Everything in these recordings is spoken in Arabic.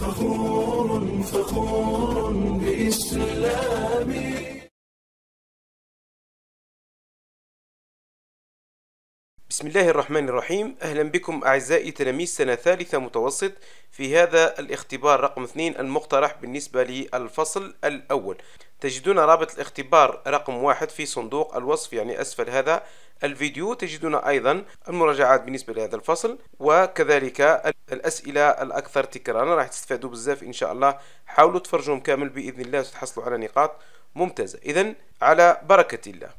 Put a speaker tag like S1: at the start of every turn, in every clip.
S1: فخور فخور بي بسم الله الرحمن الرحيم أهلا بكم أعزائي تلاميذ سنة ثالثة متوسط في هذا الاختبار رقم 2 المقترح بالنسبة للفصل الأول تجدون رابط الاختبار رقم واحد في صندوق الوصف يعني أسفل هذا الفيديو تجدون أيضا المراجعات بالنسبة لهذا الفصل وكذلك الأسئلة الأكثر تكرارا راح تستفادوا بزاف إن شاء الله حاولوا تفرجوهم كامل بإذن الله وتحصلوا على نقاط ممتازة إذا على بركة الله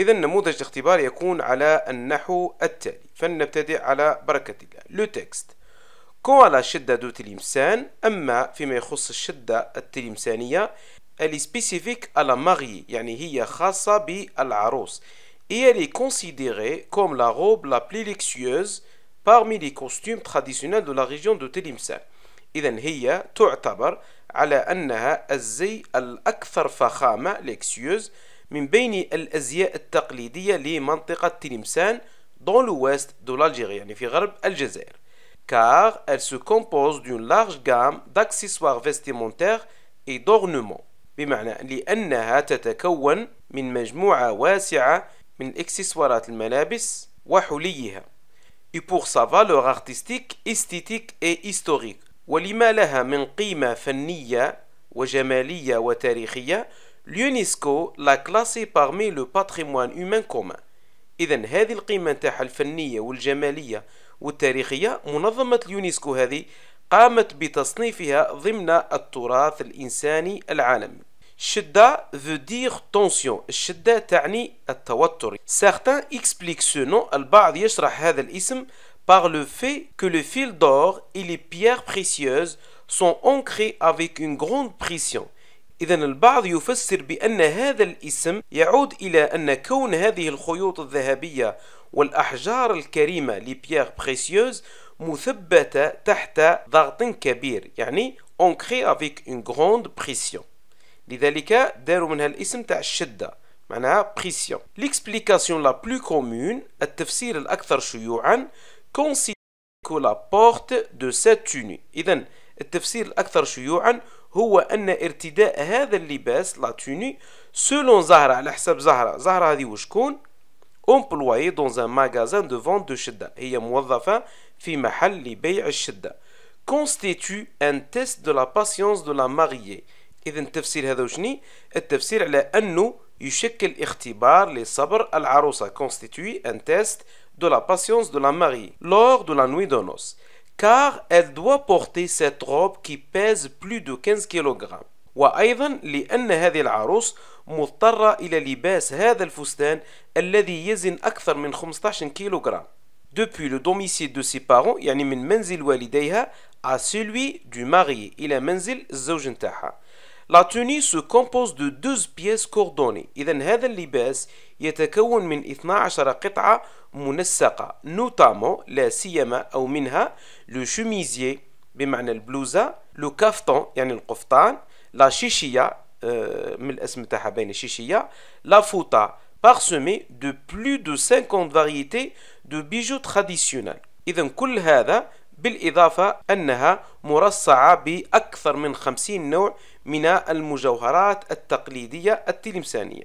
S1: إذا نموذج الاختبار يكون على النحو التالي فلنبتدئ على بركة الله لو تكست كون لا شدة دو تلمسان أما فيما يخص الشدة التلمسانية الي سبيسيفيك على ماغي يعني هي خاصة بالعروس et elle est considérée comme la robe la plus luxueuse parmi les costumes traditionnels de la région de إذا هي تعتبر على أنها الزي الأكثر فخامة luxueuse من بين الازياء التقليديه لمنطقه تلمسان دون لو ويست دو لالجيري يعني في غرب الجزائر كار ال سو كومبوز دون large gamme d'accessoires vestimentaires et d'ornements بمعنى لانها تتكون من مجموعه واسعه من اكسسوارات الملابس وحليها et pour sa valeur artistique, esthétique et historique ولما لها من قيمه فنيه وجماليه وتاريخيه اليونسكو لا كلاسي باغمي لو باتريمون اومان كومان اذا هذه القيمه نتاعها الفنيه والجماليه والتاريخيه منظمه اليونسكو هذه قامت بتصنيفها ضمن التراث الانساني العالمي شدة veut dire tension الشدة تعني التوتر certains expliquent ce nom البعض يشرح هذا الاسم par le fait que le fil d'or et les pierres précieuses sont ancrés avec une grande pression إذا البعض يفسر بأن هذا الاسم يعود إلى أن كون هذه الخيوط الذهبية والأحجار الكريمة لبيير بريسيوز مثبتة تحت ضغط كبير يعني اونكري افيك اون غروند بريسيون لذلك داروا منها الاسم تاع الشدة معناها بريسيون ليكسبليكاسيون لا بلو كومون التفسير الأكثر شيوعا كونسيكو لا بورت دو ساتوني إذا التفسير الأكثر شيوعا هو أن ارتداء هذا اللباس لا توني سولون زهرة على حساب زهرة زهرة هذه وشكون امبلوي دون ان ماغازان دو فون دو شدة هي موظفة في محل لبيع الشدة كونستيتو ان تيست دو لا باسيونس دو لا mariée إذا التفسير هذا وشني التفسير على أنه يشكل اختبار لصبر العروسة constitue ان تيست دو لا patience دو لا mariée لور دو لا نوي دونوس car elle doit porter cette robe qui pèse plus de 15 kg وأيضا لأن هذه العروس مضطرة إلى لباس هذا الفستان الذي يزن أكثر من 15 كيلوغرام depuis le domicile de ses parents يعني من منزل والديها à celui du mari إلى منزل الزوج نتاعها لا توني سو كومبوز دو دوز بيس كوردوني إذا هذا اللباس يتكون من 12 قطعة منسقة نوتامو لا سيما أو منها لو chemisier بمعنى البلوزة لو كافتون يعني القفطان لا آه، شيشيا من الاسم تاعها بين شيشية لا فوطا parsemée de plus de 50 variétés de bijoux traditionnels. إذا كل هذا بالإضافة أنها مرصعة بأكثر من 50 نوع من المجوهرات التقليدية التلمسانية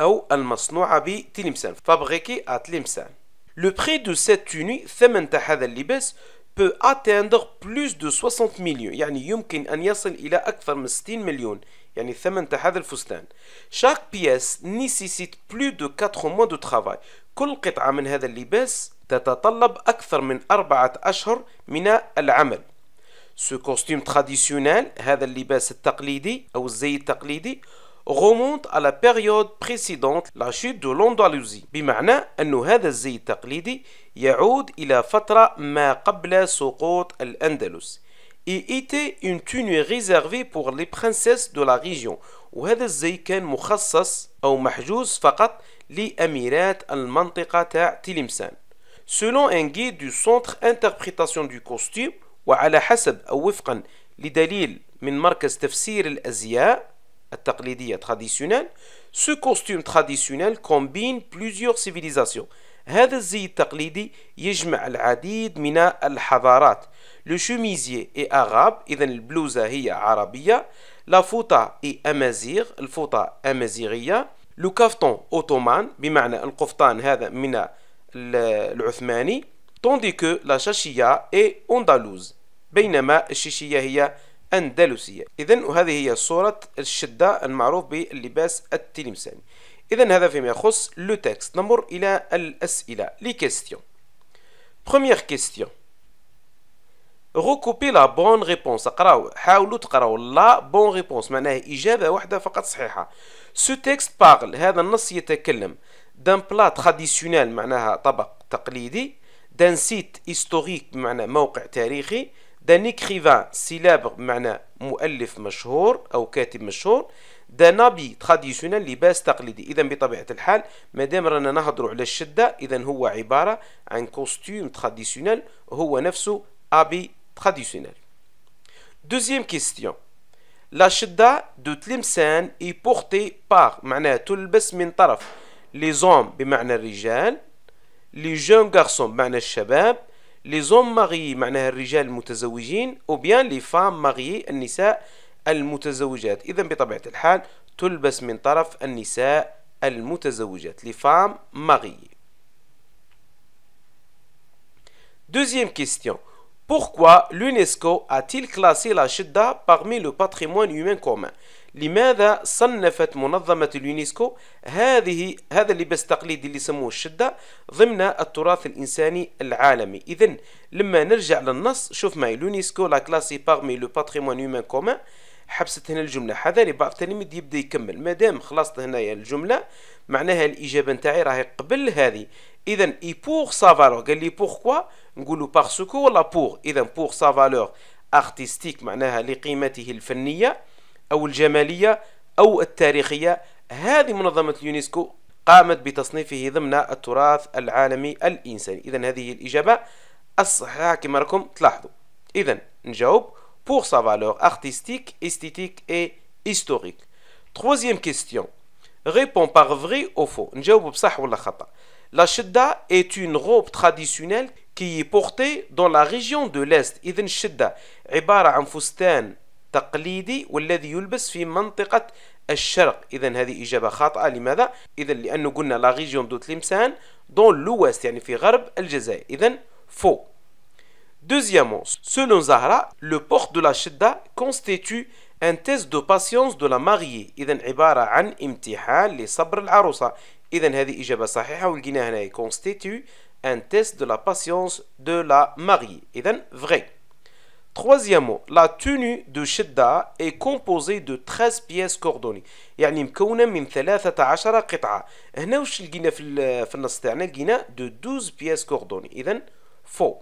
S1: أو المصنوعة بتلمسان فابغيكي أتلمسان Le prix de cette tenue ثمن تاع هذا اللباس peut atteindre plus de 60 millions يعني يمكن أن يصل إلى أكثر من 60 مليون يعني الثمن تاع هذا الفستان شاك pièce نيسيسيت plus دو 4 موا دو ترافاي كل قطعة من هذا اللباس تتطلب أكثر من أربعة أشهر من العمل ce costume traditionnel, هذا اللباس التقليدي أو الزي التقليدي remonte à la période précédente la chute de l'Andalousie بمعنى أن هذا الزي التقليدي يعود إلى فترة ما قبل سقوط الأندلس et était une tenue réservée pour les princesses de la région وهذا الزي كان مخصص أو محجوز فقط لأميرات المنطقة تاع Tilimsan. Selon un guide du Centre d'interprétation du Costume, وعلى حسب أو وفقا لدليل من مركز تفسير الأزياء التقليدية تخاديسيونال سو costume تخاديسيونال كومبين بلوزيور سيفيليزاسيون هذا الزي التقليدي يجمع العديد من الحضارات لو شوميزيي اي اغاب اذا البلوزه هي عربيه لا فوطا اي امازيغ الفوطا امازيغيه لو كافتون اوتومان بمعنى القفطان هذا من العثماني طوندي كو لا شاشيه اي اوندالوز بينما الشيشية هي أندلسية إذا وهذه هي صورة الشدة المعروف باللباس التلمساني إذا هذا فيما يخص لو تكست نمر إلى الأسئلة لي كيستيون بروميير كيستيون غوكوبي لا بون ريبونس اقراو حاولوا تقراو لا بون ريبونس معناه إجابة واحدة فقط صحيحة سو تكست باغل هذا النص يتكلم دان بلا تراديسيونال معناها طبق تقليدي دان سيت هيستوريك بمعنى موقع تاريخي دان écrivain célèbre بمعنى مؤلف مشهور أو كاتب مشهور دان أبي تراديسيونيل لباس تقليدي إذا بطبيعة الحال مادام رانا نهضروا على الشدة إذا هو عبارة عن كوستيم تراديسيونيل هو نفسه أبي تراديسيونيل دوزيام كيستيون لا شدة دو تلمسان اي بورتي بار معناها تلبس من طرف لي زوم بمعنى الرجال لي جون غارسون بمعنى الشباب لي زوم ماري معناها الرجال المتزوجين او بيان لي فام ماري النساء المتزوجات اذا بطبيعه الحال تلبس من طرف النساء المتزوجات لي فام ماري دوزيام question. Pourquoi l'UNESCO a-t-il classé la Chedda parmi le patrimoine humain commun لماذا صنفت منظمة اليونسكو هذه هذا اللباس التقليدي اللي يسموه الشدة ضمن التراث الإنساني العالمي إذا لما نرجع للنص شوف معي اليونسكو لا كلاسي باغمي لو باتريمون هيومان كومان حبست هنا الجملة حذري بعض التلاميذ يبدا يكمل مادام خلصت هنايا الجملة معناها الإجابة نتاعي راهي قبل هذه اذا اي بور سا فالور قال لي بوركوا نقولوا باغسكو ولا بور اذا بور سا فالور ارتستيك معناها لقيمته الفنيه أو الجمالية أو التاريخية هذه منظمة اليونسكو قامت بتصنيفه ضمن التراث العالمي الإنساني إذا هذه الإجابة الصحيحة كما راكم تلاحظوا إذا نجاوب pour sa valeur artistique, esthétique et historique. Troisième question. Réponds par vrai ou faux. La shedda est une robe traditionnelle qui est portée dans la région de l'Est. Idhen shedda, عبارة عن فستان تقليدي والذي يلبس في منطقة الشرق إذا هذه إجابة خاطئة لماذا؟ إذا لأنه قلنا لا غيجيون دو تليمسان دون لوست يعني في غرب الجزائر إذا فو Deuxièmement, selon Zahra, le port de la Shidda constitue un test de patience de la mariée. إذا عبارة عن امتحان لصبر العروسة. إذا هذه إجابة صحيحة ولقيناها هنا constitue un test de la patience de la mariée. إذا vrai. Troisièmement, la tenue de Shidda est composée de 13 pièces cordonnées يعني مكونة من 13 قطعة هنا واش لقينا في, في النص تاعنا لقينا دو 12 بياس كوردوني إذا فو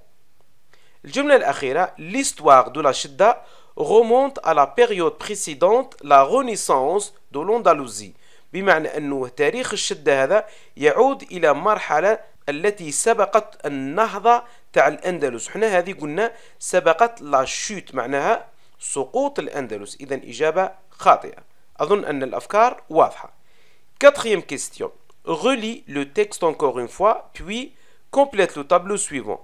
S1: الجملة الأخيرة l'histoire de la Shidda remonte à la période précédente la renaissance de l'Andalousie بمعنى أنه تاريخ الشدة هذا يعود إلى مرحلة التي سبقت النهضة تاع الاندلس حنا هذه قلنا سبقت لا شوت معناها سقوط الاندلس اذا اجابه خاطئه اظن ان الافكار واضحه كاتريم كيستيون relis لو تيكست انكور اون فوا بوي كومبليت لو تابلو سويفون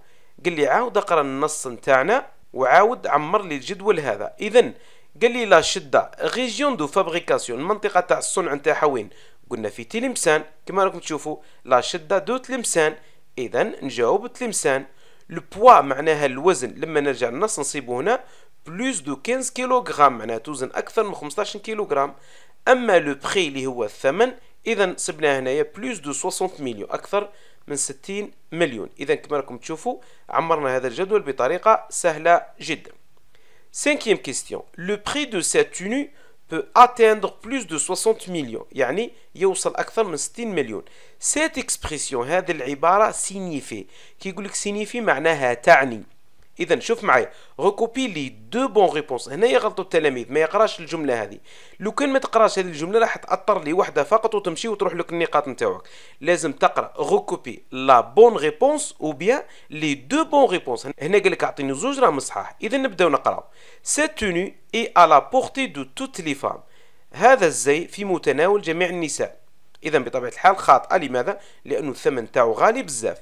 S1: قال لي عاود اقرا النص نتاعنا وعاود عمر لي الجدول هذا اذا قال لي لا شده ريجيون دو فابريكاسيون المنطقه تاع الصنع نتاعها وين قلنا في تلمسان كما راكم تشوفوا لا شده دو تلمسان اذا نجاوب تلمسان البوا معناها الوزن لما نرجع للنص نصيبه هنا بلوس دو 15 كيلوغرام معناها توزن اكثر من 15 كيلوغرام اما لو بري اللي هو الثمن اذا صبناه هنايا بلوس دو 60 مليون اكثر من 60 مليون اذا كما راكم تشوفوا عمرنا هذا الجدول بطريقه سهله جدا 5 كيستيون لو بري دو cette تونو peut atteindre plus de 60 millions يعني يوصل أكثر من 60 مليون cette expression هذه العبارة signifie كي يقولك signifie معناها تعني اذا شوف معايا غوكوبي لي دو بون ريبونس هنا يغلطوا التلاميذ ما يقراش الجمله هذه لو كان ما تقراش هذه الجمله راح تاثر لي وحده فقط وتمشي وتروح لك النقاط نتاعك لازم تقرا غوكوبي لا بون ريبونس او بيان لي دو بون ريبونس هنا قال لك اعطيني زوج راهم صحاح اذا نبداو نقراو سيت توني اي لا بورتي دو توت لي فام هذا الزي في متناول جميع النساء اذا بطبيعه الحال خاطئه لماذا لانه الثمن تاعو غالي بزاف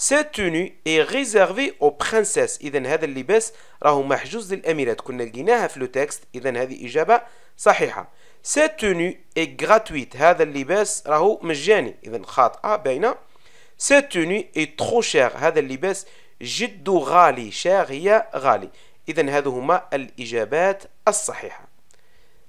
S1: ساتوني اي ريزيرفي او برانسيس اذا هذا اللباس راهو محجوز للاميرات كنا لقيناها في لو تكست اذا هذه اجابه صحيحه ساتوني اي غراتويت هذا اللباس راهو مجاني اذا خاطئه باينه ساتوني اي ترو شير هذا اللباس جد غالي شير هي غالي اذا هذو هما الاجابات الصحيحه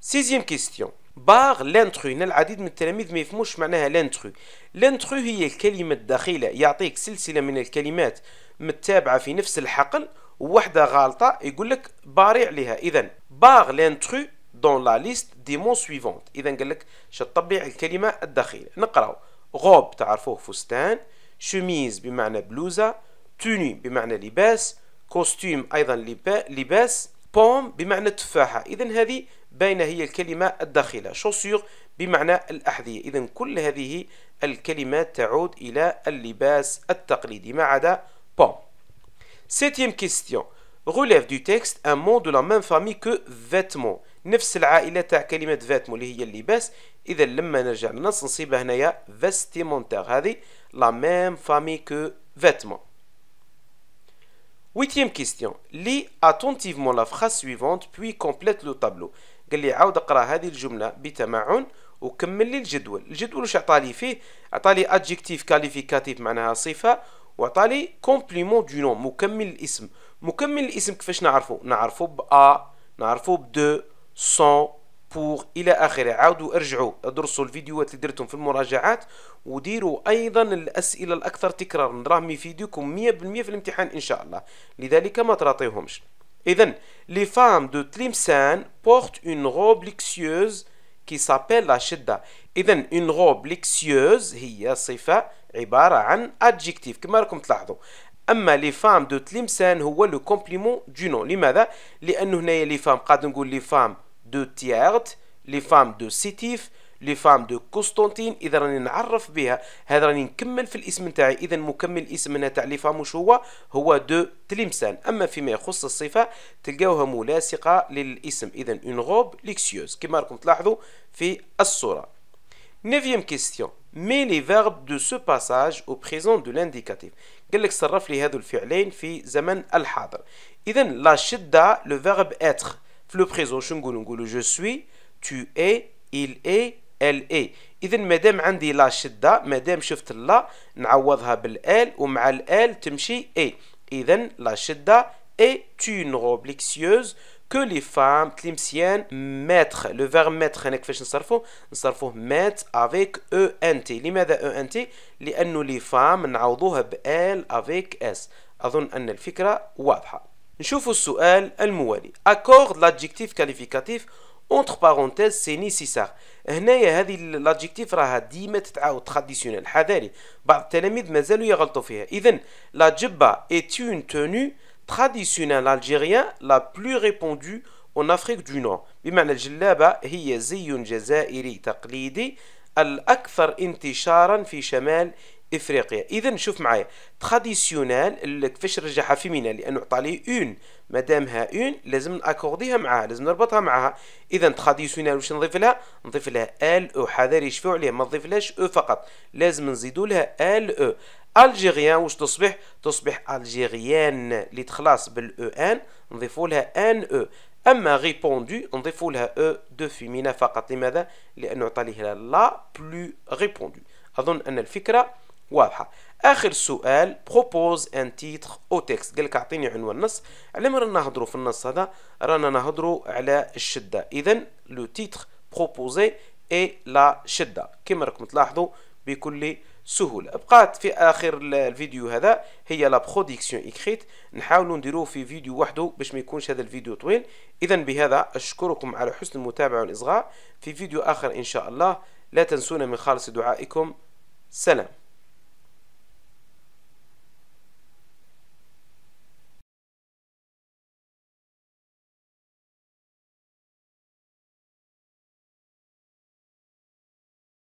S1: سيزيام كيستيون باغ لانترو هنا العديد من التلاميذ ما يفهموش معناها لانترو لانترو هي الكلمة الداخلة يعطيك سلسلة من الكلمات متابعة في نفس الحقل وواحدة غالطة يقول لك باري عليها إذا باغ لانترو دون لا ليست دي مون سويفونت إذا قال لك شطبيع الكلمة الداخلة نقراو غوب تعرفوه فستان شوميز بمعنى بلوزة توني بمعنى لباس كوستيم أيضا لباس بوم بمعنى تفاحة إذا هذه بين هي الكلمة الداخلة شوسيغ بمعنى الأحذية إذا كل هذه الكلمات تعود إلى اللباس التقليدي ما عدا بوم سيتيم كيستيون غوليف دو تكست ان مو دو لا ميم فامي كو فيتمون نفس العائلة تاع كلمة فيتمون اللي هي اللباس إذا لما نرجع للنص نصيبها هنايا فيستيمونتيغ هذه لا ميم فامي كو فيتمون Huitième question. Lis attentivement la phrase suivante puis complète le tableau. قال لي عاود اقرا هذه الجمله بتمعن وكمل لي الجدول الجدول واش عطالي فيه عطالي ادجكتيف كاليفيكاتيف معناها صفه وعطالي كومبليمون دو نوم مكمل الاسم مكمل الاسم كيفاش نعرفو نعرفو ب ا نعرفو ب دو سون بور الى اخره عاودوا ارجعوا ادرسوا الفيديوهات اللي درتهم في المراجعات وديروا ايضا الاسئله الاكثر تكرارا راهم يفيدوكم 100% في الامتحان ان شاء الله لذلك ما تراطيهمش إذا لي فام دو تليمسان بورت اون غوب لكسيوز كي سابيل لا شدة إذا اون robe لكسيوز هي صفة عبارة عن أدجيكتيف كما راكم تلاحظوا اما لي فام دو تليمسان هو لو كومبليمون دو نون لماذا لانه هنايا لي فام قاعد نقول لي فام دو تيارت لي فام دو سيتيف لي فام دو قسطنطين اذا راني نعرف بها هذا راني نكمل في الاسم نتاعي اذا مكمل الاسم هنا تاع لي فام وش هو هو دو تليمسان اما فيما يخص الصفه تلقاوها ملاصقه للاسم اذا اون غوب ليكسيوز كما راكم تلاحظوا في الصوره 9 كيستيون مي لي فيرب دو سو باساج او بريزون دو لانديكاتيف قال لك صرف لي هذو الفعلين في زمن الحاضر اذا لا شده لو فيرب اتر في لو بريزون شنو نقولوا نقولوا جو سوي tu es il est ال اي اذا مادام عندي لا شده مادام شفت لا نعوضها بالال ومع الال تمشي اي اذا لا شده اي تون روبليكسيوز كو لي فام تليمسيان ماتر لو فيغ ماتر انا كيفاش نصرفوه نصرفوه مات افيك او ان تي لماذا او ان تي لانه لي فام نعوضوها بال افيك اس اظن ان الفكره واضحه نشوفوا السؤال الموالي اكورد لادجيكتيف كاليفيكاتيف اونتر بارونتيز سي نيسيسار هنايا هذه لادجيكتيف راها ديما تتعاود تراديسيونيل حذاري بعض التلاميذ مازالوا يغلطوا فيها اذا لا جبا اي اون تونو تراديسيونيل الجيريان لا بلو ريبوندو اون افريك دو نور بمعنى الجلابه هي زي جزائري تقليدي الاكثر انتشارا في شمال افريقيا اذا شوف معايا تراديسيونيل كيفاش رجعها فيمينا لانه عطى لي اون مادام ها اون لازم ناكورديها معاها لازم نربطها معاها اذا تراديسيونال واش نضيف لها نضيف لها ال او حذر يشفعوا عليه ما لهاش او فقط لازم نزيدوا لها ال او الجيريان واش تصبح تصبح الجيريان اللي تخلص بالاو ان نضيفوا لها ان او اما ريبوندو نضيفوا لها او دو فيمينا فقط لماذا لانه عطى لها لا بلو ريبوندو اظن ان الفكره واضحه اخر سؤال بروبوز ان تيتر او تكست قال لك اعطيني عنوان نص على ما رانا نهضرو في النص هذا رانا نهضرو على الشده اذا لو تيتر بروبوزي اي لا شده كما راكم تلاحظوا بكل سهولة بقات في آخر الفيديو هذا هي لا بروديكسيون إكخيت نحاولوا نديروه في فيديو وحده باش ما يكونش هذا الفيديو طويل إذا بهذا أشكركم على حسن المتابعة والإصغاء في فيديو آخر إن شاء الله لا تنسونا من خالص دعائكم سلام